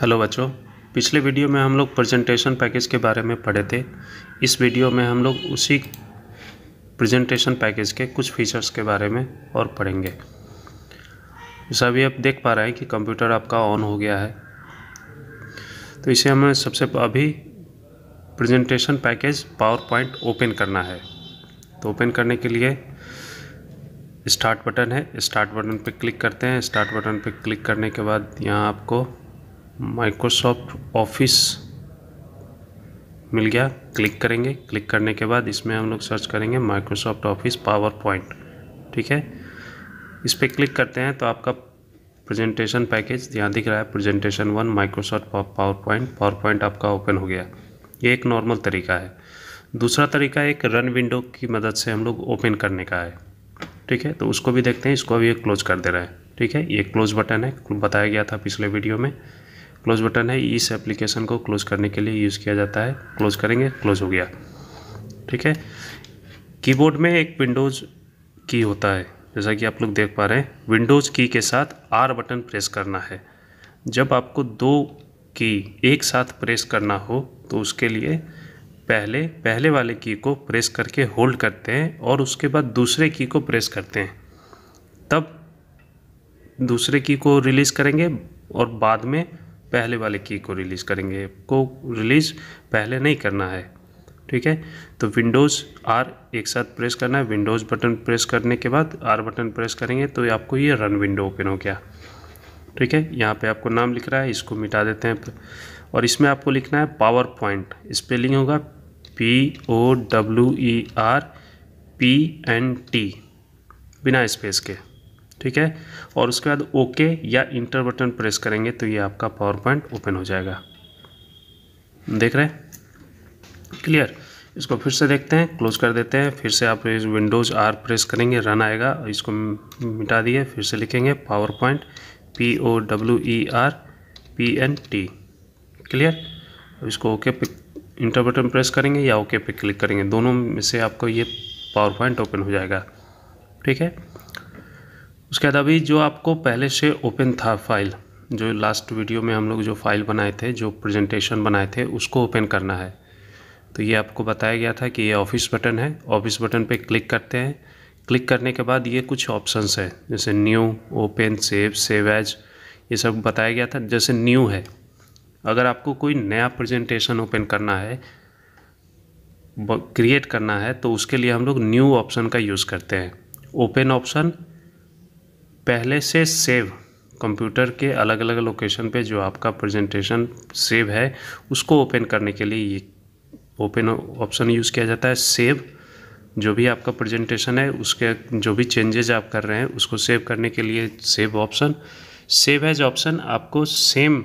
Hello बच्चों पिछले video में हम लोग प्रेजेंटेशन पैकेज के बारे में पढ़े थे इस वीडियो में हम लोग उसी प्रेजेंटेशन पैकेज के कुछ फीचर्स के बारे में और पढ़ेंगे जैसा अभी आप देख पा रहे हैं कि कंप्यूटर आपका ऑन हो गया है तो इसे हमें सबसे अभी presentation package power point open करना है तो ओपन करने के लिए स्टार्ट बटन है स्टार्ट बटन पर क्लिक करते हैं स्टार्ट बटन पर क्लिक करने के बाद यहाँ आपको माइक्रोसॉफ्ट ऑफिस मिल गया क्लिक करेंगे क्लिक करने के बाद इसमें हम लोग सर्च करेंगे माइक्रोसॉफ्ट ऑफिस पावर पॉइंट ठीक है इस पर क्लिक करते हैं तो आपका प्रेजेंटेशन पैकेज यहाँ दिख रहा है presentation one Microsoft PowerPoint PowerPoint आपका ओपन हो गया ये एक नॉर्मल तरीका है दूसरा तरीका एक रन विंडो की मदद से हम लोग ओपन करने का है ठीक है तो उसको भी देखते हैं इसको अभी क्लोज कर दे रहा है ठीक है ये क्लोज बटन है बताया गया था पिछले वीडियो में क्लोज बटन है इस एप्लीकेशन को क्लोज करने के लिए यूज़ किया जाता है क्लोज करेंगे क्लोज हो गया ठीक है कीबोर्ड में एक विंडोज़ की होता है जैसा कि आप लोग देख पा रहे हैं विंडोज़ की के साथ आर बटन प्रेस करना है जब आपको दो की एक साथ प्रेस करना हो तो उसके लिए पहले पहले वाले की को प्रेस करके होल्ड करते हैं और उसके बाद दूसरे की को प्रेस करते हैं तब दूसरे की को रिलीज़ करेंगे और बाद में पहले वाले की को रिलीज़ करेंगे को रिलीज़ पहले नहीं करना है ठीक है तो विंडोज़ आर एक साथ प्रेस करना है विंडोज़ बटन प्रेस करने के बाद आर बटन प्रेस करेंगे तो आपको ये रन विंडो ओपन हो गया ठीक है यहाँ पे आपको नाम लिख रहा है इसको मिटा देते हैं और इसमें आपको लिखना है पावर पॉइंट स्पेलिंग होगा P O W E R P N T बिना स्पेस के ठीक है और उसके बाद ओके या इंटर बटन प्रेस करेंगे तो ये आपका पावर पॉइंट ओपन हो जाएगा देख रहे हैं क्लियर इसको फिर से देखते हैं क्लोज कर देते हैं फिर से आप विंडोज़ आर प्रेस करेंगे रन आएगा इसको मिटा दिए फिर से लिखेंगे PowerPoint P O W E R P N T clear इसको ओके पे इंटर बटन प्रेस करेंगे या ओके पे क्लिक करेंगे दोनों में से आपको ये पावर पॉइंट ओपन हो जाएगा ठीक है उसके बाद अभी जो आपको पहले से ओपन था फाइल जो लास्ट वीडियो में हम लोग जो फाइल बनाए थे जो प्रेजेंटेशन बनाए थे उसको ओपन करना है तो ये आपको बताया गया था कि ये ऑफिस बटन है ऑफिस बटन पे क्लिक करते हैं क्लिक करने के बाद ये कुछ ऑप्शंस है जैसे new open save save as ये सब बताया गया था जैसे न्यू है अगर आपको कोई नया प्रेजेंटेशन ओपन करना है क्रिएट करना है तो उसके लिए हम लोग न्यू ऑप्शन का यूज़ करते हैं ओपन ऑप्शन पहले से सेव कंप्यूटर के अलग अलग लोकेशन पे जो आपका प्रेजेंटेशन सेव है उसको ओपन करने के लिए ये ओपन ऑप्शन यूज़ किया जाता है सेव जो भी आपका प्रेजेंटेशन है उसके जो भी चेंजेज आप कर रहे हैं उसको सेव करने के लिए save option save as option आपको सेम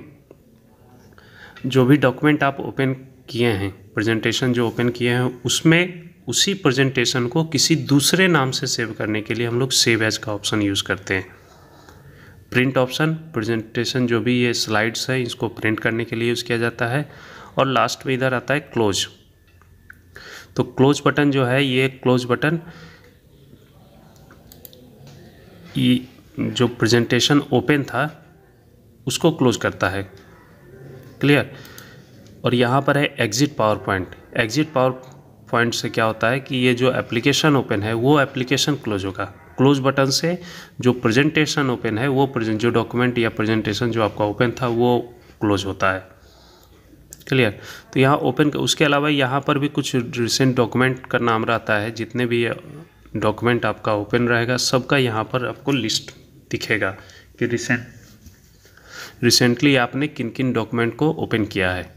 जो भी डॉक्यूमेंट आप ओपन किए हैं प्रेजेंटेशन जो ओपन किए हैं उसमें उसी प्रेजेंटेशन को किसी दूसरे नाम से सेव करने के लिए हम लोग सेव एज का ऑप्शन यूज़ करते हैं प्रिंट ऑप्शन प्रेजेंटेशन जो भी ये स्लाइड्स है इसको प्रिंट करने के लिए यूज़ किया जाता है और लास्ट में इधर आता है क्लोज तो क्लोज बटन जो है ये क्लोज बटन ये जो प्रेजेंटेशन ओपन था उसको क्लोज करता है क्लियर और यहाँ पर है exit PowerPoint exit PowerPoint से क्या होता है कि ये जो एप्लीकेशन ओपन है वो एप्लीकेशन क्लोज होगा क्लोज बटन से जो प्रेजेंटेशन ओपन है वो प्रेजेंट जो डॉक्यूमेंट या प्रेजेंटेशन जो आपका ओपन था वो क्लोज होता है क्लियर तो यहाँ ओपन उसके अलावा यहाँ पर भी कुछ रिसेंट डॉक्यूमेंट का नाम रहता है जितने भी डॉक्यूमेंट आपका ओपन रहेगा सबका यहाँ पर आपको लिस्ट दिखेगा कि रिसेंट रिसेंटली आपने किन किन डॉक्यूमेंट को ओपन किया है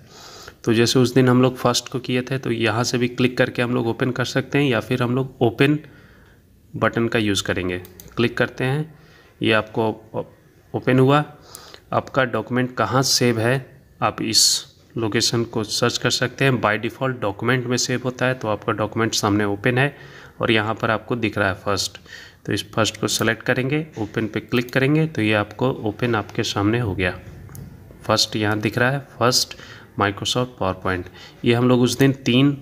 तो जैसे उस दिन हम लोग फर्स्ट को किए थे तो यहाँ से भी क्लिक करके हम लोग ओपन कर सकते हैं या फिर हम लोग ओपन बटन का यूज़ करेंगे क्लिक करते हैं ये आपको ओपन हुआ आपका डॉक्यूमेंट कहाँ सेव है आप इस लोकेशन को सर्च कर सकते हैं बाय डिफ़ॉल्ट डॉक्यूमेंट में सेव होता है तो आपका डॉक्यूमेंट सामने ओपन है और यहाँ पर आपको दिख रहा है फर्स्ट तो इस फर्स्ट को सेलेक्ट करेंगे ओपन पे क्लिक करेंगे तो ये आपको ओपन आपके सामने हो गया फर्स्ट यहाँ दिख रहा है फर्स्ट माइक्रोसॉफ्ट पावर पॉइंट ये हम लोग उस दिन तीन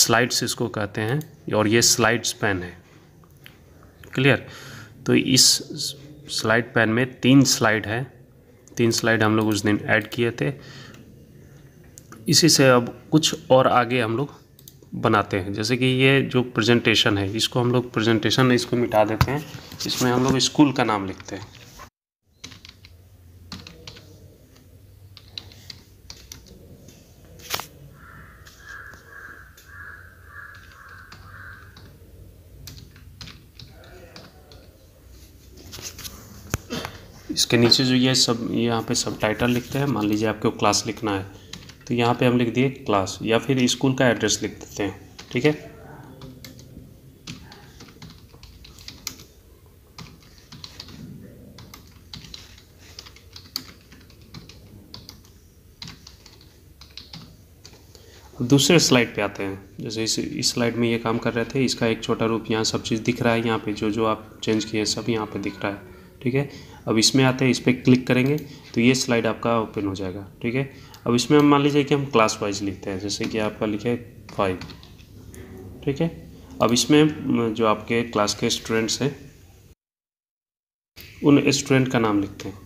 स्लाइड्स इसको कहते हैं और ये स्लाइड्स पेन है क्लियर तो इस स्लाइड पेन में तीन स्लाइड है तीन स्लाइड हम लोग उस दिन ऐड किए थे इसी से अब कुछ और आगे हम लोग बनाते हैं जैसे कि ये जो प्रेजेंटेशन है इसको हम लोग प्रेजेंटेशन इसको मिटा देते हैं इसमें हम लोग स्कूल का नाम लिखते हैं इसके नीचे जो ये सब यहाँ पे सब टाइटल लिखते हैं मान लीजिए आपको क्लास लिखना है तो यहाँ पे हम लिख दिए क्लास या फिर स्कूल का एड्रेस लिख देते हैं ठीक है दूसरे स्लाइड पे आते हैं जैसे इस इस स्लाइड में ये काम कर रहे थे इसका एक छोटा रूप यहाँ सब चीज़ दिख रहा है यहाँ पे जो जो आप चेंज किए सब यहाँ पे दिख रहा है ठीक है अब इसमें आते हैं इस पर क्लिक करेंगे तो ये स्लाइड आपका ओपन हो जाएगा ठीक है अब इसमें हम मान लीजिए कि हम क्लास वाइज लिखते हैं जैसे कि आपका लिखे फाइव ठीक है अब इसमें जो आपके क्लास के स्टूडेंट्स हैं उन स्टूडेंट का नाम लिखते हैं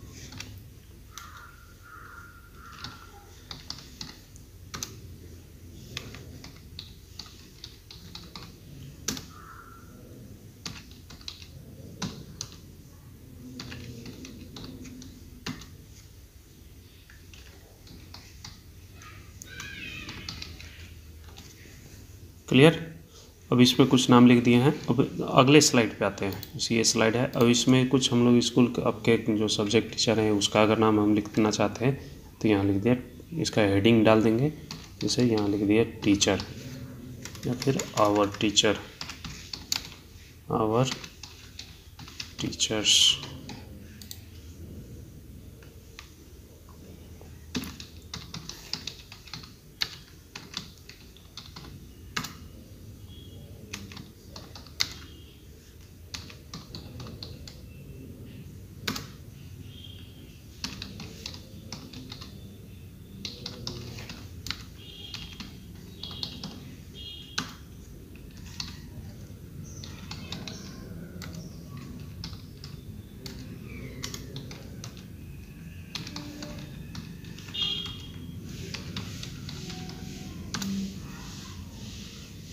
क्लियर अब इसमें कुछ नाम लिख दिए हैं अब अगले स्लाइड पे आते हैं ये स्लाइड है अब इसमें कुछ हम लोग स्कूल आपके जो सब्जेक्ट टीचर हैं उसका अगर नाम हम लिख देना चाहते हैं तो यहाँ लिख दिया इसका हेडिंग डाल देंगे जैसे यहाँ लिख दिया टीचर या फिर आवर टीचर आवर टीचर्स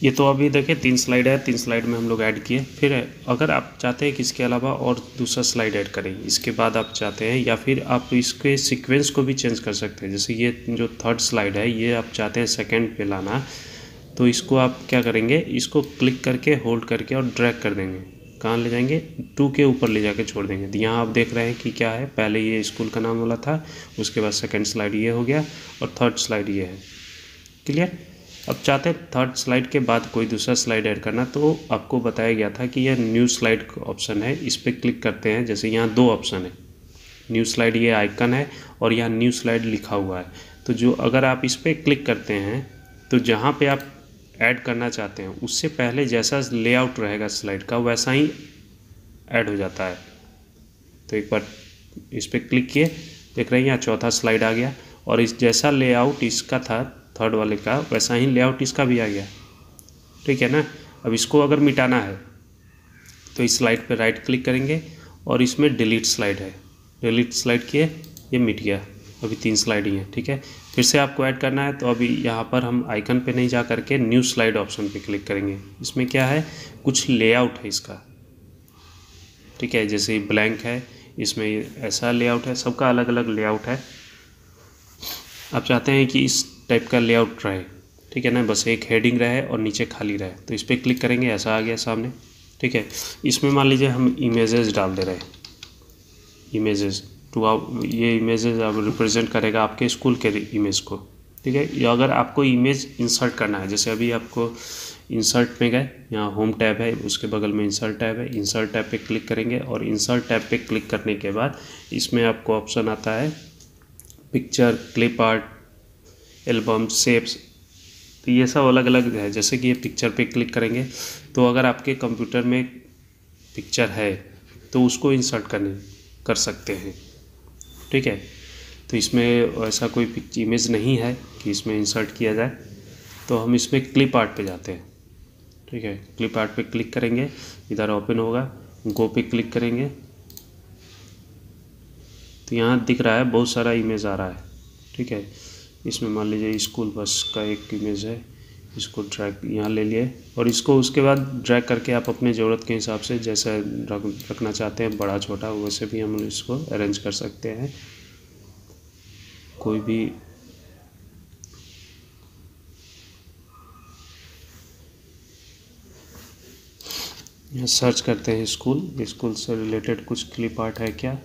ये तो अभी देखिए तीन स्लाइड है तीन स्लाइड में हम लोग ऐड किए फिर अगर आप चाहते हैं कि इसके अलावा और दूसरा स्लाइड ऐड करें इसके बाद आप चाहते हैं या फिर आप इसके सीक्वेंस को भी चेंज कर सकते हैं जैसे ये जो थर्ड स्लाइड है ये आप चाहते हैं सेकेंड पे लाना तो इसको आप क्या करेंगे इसको क्लिक करके होल्ड करके और ड्रैक कर देंगे कहाँ ले जाएंगे टू के ऊपर ले जाके छोड़ देंगे तो यहाँ आप देख रहे हैं कि क्या है पहले ये स्कूल का नाम वाला था उसके बाद सेकेंड स्लाइड ये हो गया और थर्ड स्लाइड ये है क्लियर अब चाहते हैं थर्ड स्लाइड के बाद कोई दूसरा स्लाइड ऐड करना तो आपको बताया गया था कि यह न्यू स्लाइड ऑप्शन है इस पर क्लिक करते हैं जैसे यहाँ दो ऑप्शन है न्यू स्लाइड ये आइकन है और यहाँ न्यू स्लाइड लिखा हुआ है तो जो अगर आप इस पर क्लिक करते हैं तो जहाँ पे आप ऐड करना चाहते हैं उससे पहले जैसा लेआउट रहेगा स्लाइड का वैसा ही ऐड हो जाता है तो एक बार इस पर क्लिक किए देख रहे हैं यहाँ चौथा स्लाइड आ गया और इस जैसा लेआउट इसका था थर्ड वाले का वैसा ही लेआउट इसका भी आ गया ठीक है ना अब इसको अगर मिटाना है तो इस स्लाइड पर राइट क्लिक करेंगे और इसमें डिलीट स्लाइड है डिलीट स्लाइड किए ये मिट गया अभी तीन स्लाइड ही हैं ठीक है फिर से आपको ऐड करना है तो अभी यहाँ पर हम आइकन पे नहीं जा करके न्यू स्लाइड ऑप्शन पे क्लिक करेंगे इसमें क्या है कुछ लेआउट है इसका ठीक है जैसे ब्लैंक है इसमें ऐसा लेआउट है सबका अलग अलग लेआउट है आप चाहते हैं कि इस टाइप का लेआउट रहे ठीक है ना बस एक हेडिंग रहे और नीचे खाली रहे तो इस पर क्लिक करेंगे ऐसा आ गया सामने ठीक है इसमें मान लीजिए हम इमेजेस डाल दे रहे हैं इमेजेस तो आप ये इमेजेस अब रिप्रेजेंट करेगा आपके स्कूल के इमेज को ठीक है या अगर आपको इमेज इंसर्ट करना है जैसे अभी आपको इंसर्ट में गए यहाँ होम टैब है उसके बगल में इंसर्ट टैब है इंसर्ट टैब पे क्लिक करेंगे और इंसर्ट टैब पे क्लिक करने के बाद इसमें आपको ऑप्शन आता है picture clip art album shapes तो ये सब अलग अलग है जैसे कि ये पिक्चर पे क्लिक करेंगे तो अगर आपके कंप्यूटर में पिक्चर है तो उसको इंसर्ट करने कर सकते हैं ठीक है तो इसमें ऐसा कोई इमेज नहीं है कि इसमें इंसर्ट किया जाए तो हम इसमें क्लिप आर्ट पर जाते हैं ठीक है क्लिप आर्ट पर क्लिक करेंगे इधर ओपन होगा गो पे क्लिक करेंगे तो यहाँ दिख रहा है बहुत सारा इमेज आ रहा है ठीक है इसमें मान लीजिए स्कूल बस का एक इमेज है इसको ड्रैग यहाँ ले लिए और इसको उसके बाद ड्रैग करके आप अपने ज़रूरत के हिसाब से जैसा रखना चाहते हैं बड़ा छोटा वैसे भी हम इसको अरेंज कर सकते हैं कोई भी यहाँ सर्च करते हैं स्कूल स्कूल से रिलेटेड कुछ क्लिप आर्ट है क्या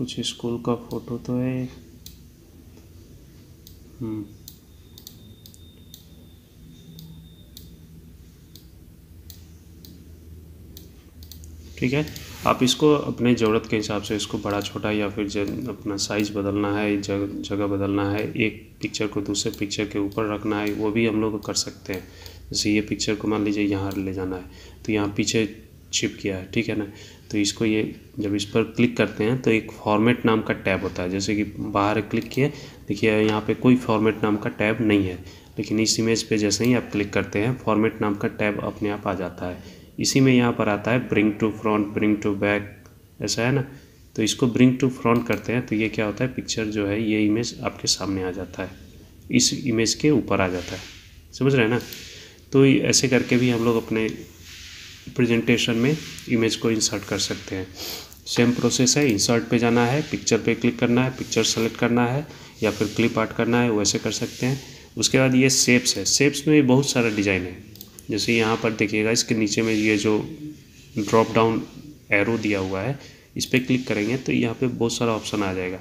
कुछ स्कूल का फोटो तो है हम्म। ठीक है आप इसको अपने ज़रूरत के हिसाब से इसको बड़ा छोटा या फिर जन अपना साइज़ बदलना है जग जगह बदलना है एक पिक्चर को दूसरे पिक्चर के ऊपर रखना है वो भी हम लोग कर सकते हैं जैसे ये पिक्चर को मान लीजिए यहाँ ले जाना है तो यहाँ पीछे छिप किया है ठीक है ना तो इसको ये जब इस पर क्लिक करते हैं तो एक फॉर्मेट नाम का टैब होता है जैसे कि बाहर क्लिक किए देखिए यहाँ पे कोई फॉर्मेट नाम का टैब नहीं है लेकिन इस इमेज पे जैसे ही आप क्लिक करते हैं फॉर्मेट नाम का टैब अपने आप आ जाता है इसी में यहाँ पर आता है bring to front bring to back ऐसा है ना तो इसको ब्रिंग टू फ्रंट करते हैं तो ये क्या होता है पिक्चर जो है ये इमेज आपके सामने आ जाता है इस इमेज के ऊपर आ जाता है समझ रहे हैं ना तो ऐसे करके भी हम लोग अपने प्रेजेंटेशन में इमेज को इंसर्ट कर सकते हैं सेम प्रोसेस है इंसर्ट पे जाना है पिक्चर पे क्लिक करना है पिक्चर सेलेक्ट करना है या फिर क्लिप आर्ट करना है वैसे कर सकते हैं उसके बाद ये सेप्स है सेप्स में भी बहुत सारा डिज़ाइन है जैसे यहाँ पर देखिएगा इसके नीचे में ये जो ड्रॉप डाउन एरो दिया हुआ है इस पर क्लिक करेंगे तो यहाँ पर बहुत सारा ऑप्शन आ जाएगा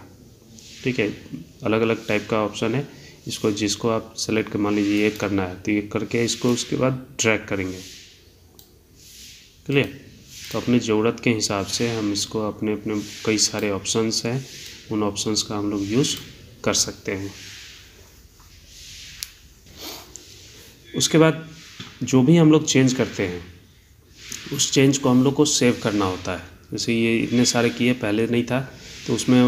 ठीक है अलग अलग टाइप का ऑप्शन है इसको जिसको आप सेलेक्ट कर मान लीजिए ये करना है तो ये करके इसको उसके बाद ड्रैग करेंगे क्लियर तो अपनी ज़रूरत के हिसाब से हम इसको अपने अपने कई सारे ऑप्शंस हैं उन ऑप्शंस का हम लोग यूज़ कर सकते हैं उसके बाद जो भी हम लोग चेंज करते हैं उस चेंज को हम लोग को सेव करना होता है जैसे ये इतने सारे किए पहले नहीं था तो उसमें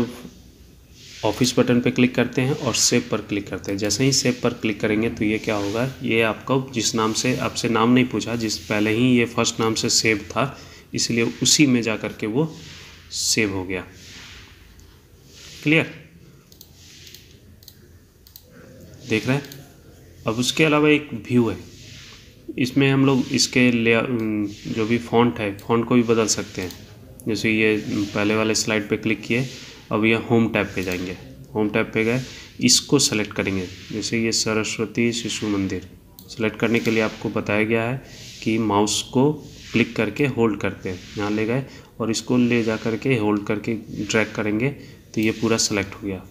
ऑफिस बटन पर क्लिक करते हैं और सेव पर क्लिक करते हैं जैसे ही सेव पर क्लिक करेंगे तो ये क्या होगा ये आपको जिस नाम से आपसे नाम नहीं पूछा जिस पहले ही ये फर्स्ट नाम से सेव था इसलिए उसी में जा कर के वो सेव हो गया क्लियर देख रहे हैं अब उसके अलावा एक व्यू है इसमें हम लोग इसके ले जो भी फॉन्ट है फॉन्ट को भी बदल सकते हैं जैसे ये पहले वाले स्लाइड पे क्लिक किए अब यह होम टैब पे जाएंगे होम टैब पे गए इसको सेलेक्ट करेंगे जैसे ये सरस्वती शिशु मंदिर सेलेक्ट करने के लिए आपको बताया गया है कि माउस को क्लिक करके होल्ड करते हैं यहाँ ले गए और इसको ले जा करके होल्ड करके ड्रैग करेंगे तो ये पूरा सेलेक्ट हो गया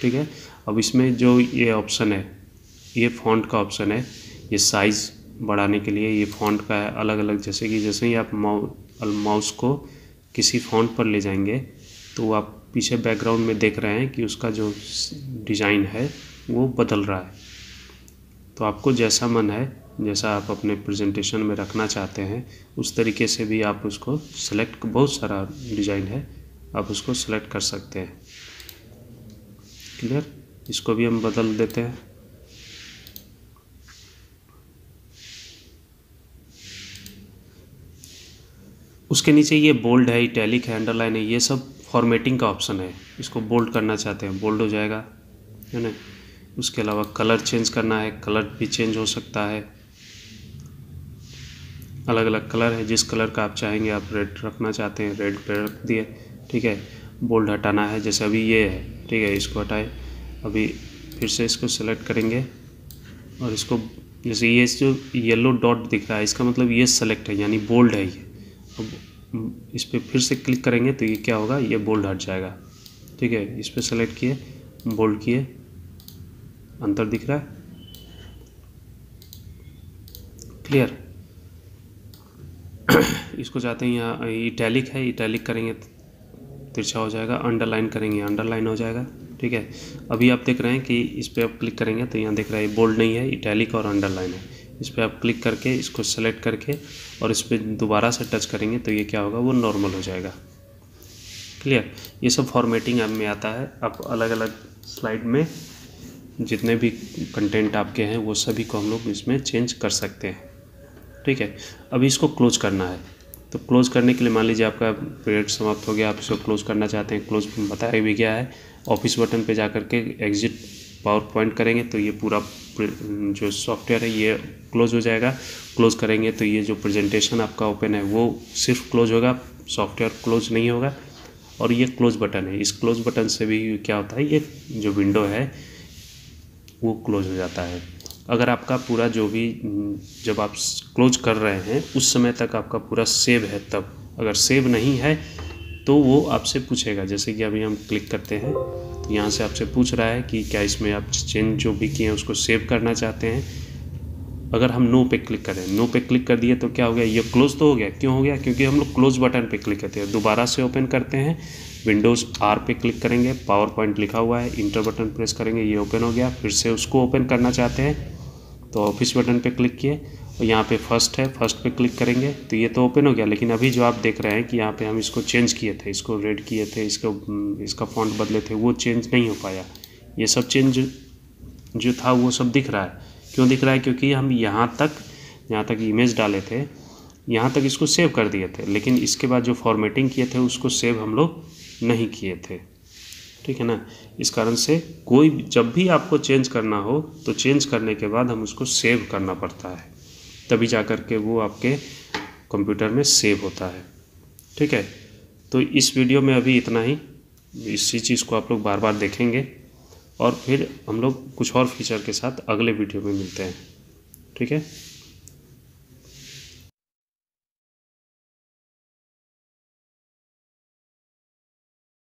ठीक है अब इसमें जो ये ऑप्शन है ये फॉन्ट का ऑप्शन है ये साइज़ बढ़ाने के लिए ये फॉन्ट का है अलग अलग जैसे कि जैसे ही आप माउ माउस को किसी फॉन्ट पर ले जाएंगे तो आप पीछे बैकग्राउंड में देख रहे हैं कि उसका जो डिज़ाइन है वो बदल रहा है तो आपको जैसा मन है जैसा आप अपने प्रेजेंटेशन में रखना चाहते हैं उस तरीके से भी आप उसको सेलेक्ट बहुत सारा डिज़ाइन है आप उसको सेलेक्ट कर सकते हैं क्लियर इसको भी हम बदल देते हैं उसके नीचे ये बोल्ड है इटैलिक है अंडरलाइन है ये सब फॉर्मेटिंग का ऑप्शन है इसको बोल्ड करना चाहते हैं बोल्ड हो जाएगा है ना उसके अलावा कलर चेंज करना है कलर भी चेंज हो सकता है अलग अलग कलर है जिस कलर का आप चाहेंगे आप रेड रखना चाहते हैं रेड पे रख दिए ठीक है बोल्ड हटाना है जैसे अभी ये है ठीक है इसको हटाए अभी फिर से इसको सेलेक्ट करेंगे और इसको जैसे ये जो येलो डॉट दिख रहा है इसका मतलब ये सेलेक्ट है यानी बोल्ड है ये अब हम्म, इस पर फिर से क्लिक करेंगे तो ये क्या होगा ये बोल्ड हट जाएगा ठीक है इस पर सेलेक्ट किए बोल्ड किए अंतर दिख रहा है क्लियर इसको जाते हैं यहाँ इटैलिक है इटैलिक करेंगे तो तिरछा हो जाएगा अंडरलाइन करेंगे अंडरलाइन हो जाएगा ठीक है अभी आप देख रहे हैं कि इस पर आप क्लिक करेंगे तो यहाँ देख रहा है बोल्ड नहीं है इटैलिक और अंडरलाइन है इस पर आप क्लिक करके इसको सेलेक्ट करके और इस पर दोबारा से टच करेंगे तो ये क्या होगा वो नॉर्मल हो जाएगा क्लियर ये सब फॉर्मेटिंग आप में आता है आप अलग अलग स्लाइड में जितने भी कंटेंट आपके हैं वो सभी को हम लोग इसमें चेंज कर सकते हैं ठीक है अभी इसको क्लोज करना है तो क्लोज करने के लिए मान लीजिए आपका पीरियड समाप्त हो गया आप इसको क्लोज करना चाहते हैं क्लोज बताया भी गया है ऑफिस बटन पे जा कर के एग्जिट पावर पॉइंट करेंगे तो ये पूरा जो सॉफ्टवेयर है ये क्लोज हो जाएगा क्लोज करेंगे तो ये जो प्रेजेंटेशन आपका ओपन है वो सिर्फ क्लोज होगा सॉफ्टवेयर क्लोज नहीं होगा और ये क्लोज बटन है इस क्लोज बटन से भी क्या होता है ये जो विंडो है वो क्लोज हो जाता है अगर आपका पूरा जो भी जब आप क्लोज कर रहे हैं उस समय तक आपका पूरा सेव है तब अगर सेव नहीं है तो वो आपसे पूछेगा जैसे कि अभी हम क्लिक करते हैं यहाँ से आपसे पूछ रहा है कि क्या इसमें आप चेंज जो भी किए हैं उसको सेव करना चाहते हैं अगर हम नो पे क्लिक करें नो पे क्लिक कर दिए तो क्या हो गया ये क्लोज़ तो हो गया क्यों हो गया क्योंकि हम लोग क्लोज बटन पे क्लिक करते हैं दोबारा से ओपन करते हैं विंडोज़ आर पे क्लिक करेंगे पावर पॉइंट लिखा हुआ है इंटर बटन प्रेस करेंगे ये ओपन हो गया फिर से उसको ओपन करना चाहते हैं तो ऑफिस बटन पे क्लिक किए और यहाँ पे फर्स्ट है फर्स्ट पे क्लिक करेंगे तो ये तो ओपन हो गया लेकिन अभी जो आप देख रहे हैं कि यहाँ पे हम इसको चेंज किए थे इसको रेड किए थे इसको हम्म, इसका फॉन्ट बदले थे वो चेंज नहीं हो पाया ये सब चेंज जो था वो सब दिख रहा है क्यों दिख रहा है क्योंकि हम यहाँ तक यहाँ तक इमेज डाले थे यहाँ तक इसको सेव कर दिए थे लेकिन इसके बाद जो फॉर्मेटिंग किए थे उसको सेव हम लोग नहीं किए थे ठीक है ना इस कारण से कोई जब भी आपको चेंज करना हो तो चेंज करने के बाद हम उसको सेव करना पड़ता है तभी जा कर के वो आपके कंप्यूटर में सेव होता है ठीक है तो इस वीडियो में अभी इतना ही इसी चीज़ को आप लोग बार बार देखेंगे और फिर हम लोग कुछ और फीचर के साथ अगले वीडियो में मिलते हैं ठीक है